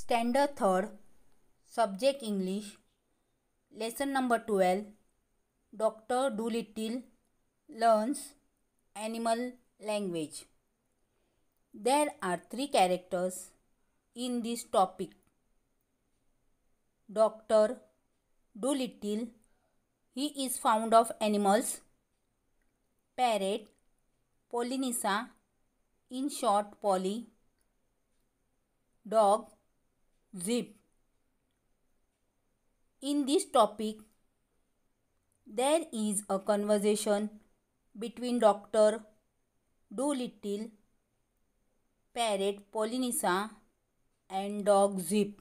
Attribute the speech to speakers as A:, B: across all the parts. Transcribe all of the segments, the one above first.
A: Standard third subject English lesson number twelve doctor Dolittle learns animal language there are three characters in this topic doctor Dolittle he is fond of animals parrot pollinisa in short polly dog zip. In this topic, there is a conversation between Dr. Doolittle, parrot Polynesia and dog Zip.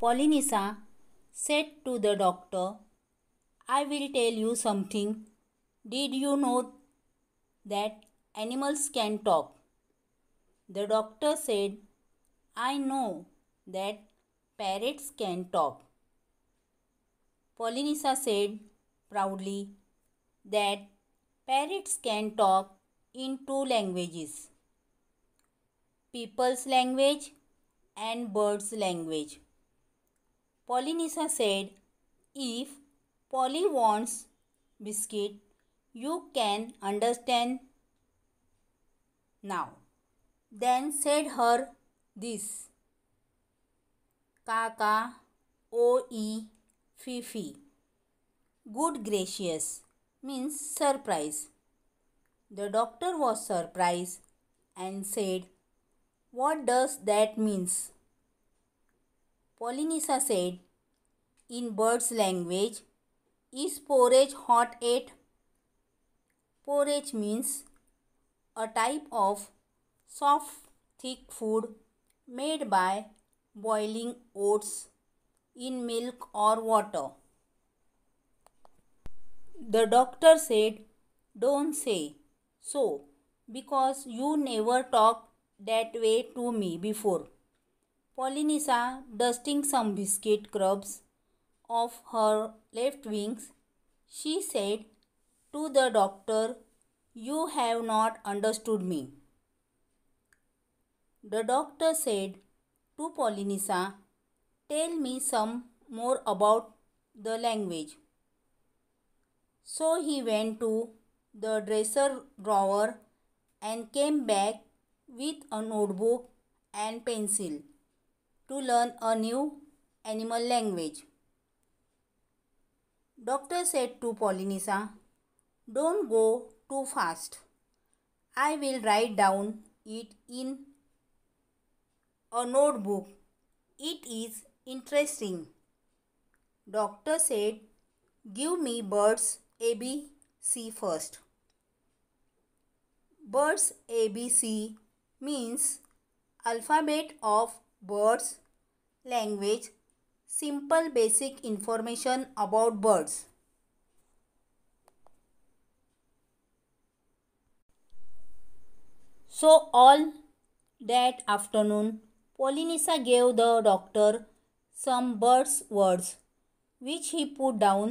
A: Polynesia said to the doctor, I will tell you something. Did you know that animals can talk? The doctor said, I know that parrots can talk. Polynesia said proudly that parrots can talk in two languages people's language and birds' language. Polynesia said, If Polly wants biscuit, you can understand now then said her this Kaka, O E, Fifi. Good gracious means surprise. The doctor was surprised and said, What does that means? Polynesia said, In bird's language, is porridge hot eight? Porridge means a type of soft thick food made by boiling oats in milk or water. The doctor said, Don't say so because you never talked that way to me before. Polynesia, dusting some biscuit crumbs off her left wings, she said to the doctor, You have not understood me. The doctor said to Polynesia, Tell me some more about the language. So he went to the dresser drawer and came back with a notebook and pencil to learn a new animal language. Doctor said to Polynesia, Don't go too fast. I will write down it in a notebook. It is interesting. Doctor said, give me birds ABC first. Birds ABC means alphabet of birds, language, simple basic information about birds. So all that afternoon Polynesia gave the doctor some bird's words, which he put down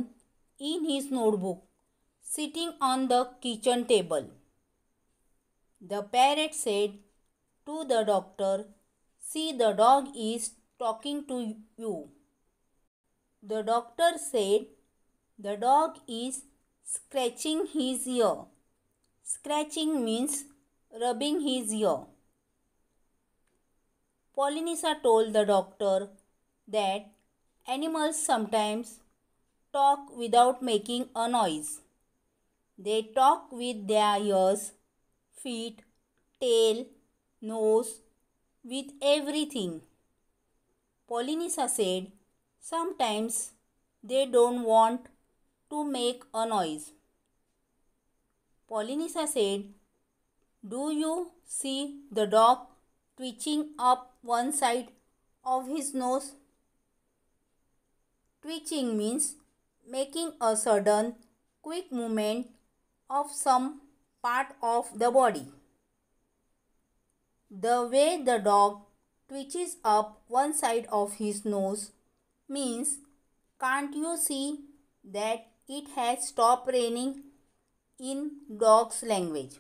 A: in his notebook, sitting on the kitchen table. The parrot said to the doctor, See, the dog is talking to you. The doctor said, The dog is scratching his ear. Scratching means rubbing his ear. Polynesia told the doctor that animals sometimes talk without making a noise. They talk with their ears, feet, tail, nose, with everything. Polynesia said, sometimes they don't want to make a noise. Polynesia said, Do you see the dog twitching up one side of his nose. Twitching means making a sudden quick movement of some part of the body. The way the dog twitches up one side of his nose means can't you see that it has stopped raining in dog's language.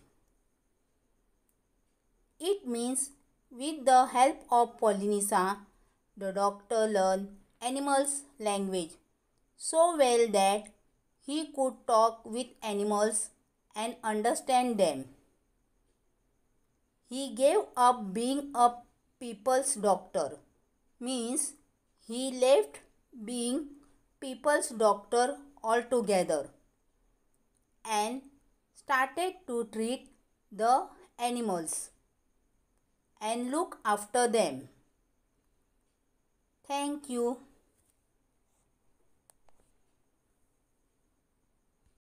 A: It means with the help of Polynesia, the doctor learned animals' language so well that he could talk with animals and understand them. He gave up being a people's doctor, means he left being people's doctor altogether and started to treat the animals and look after them. Thank you.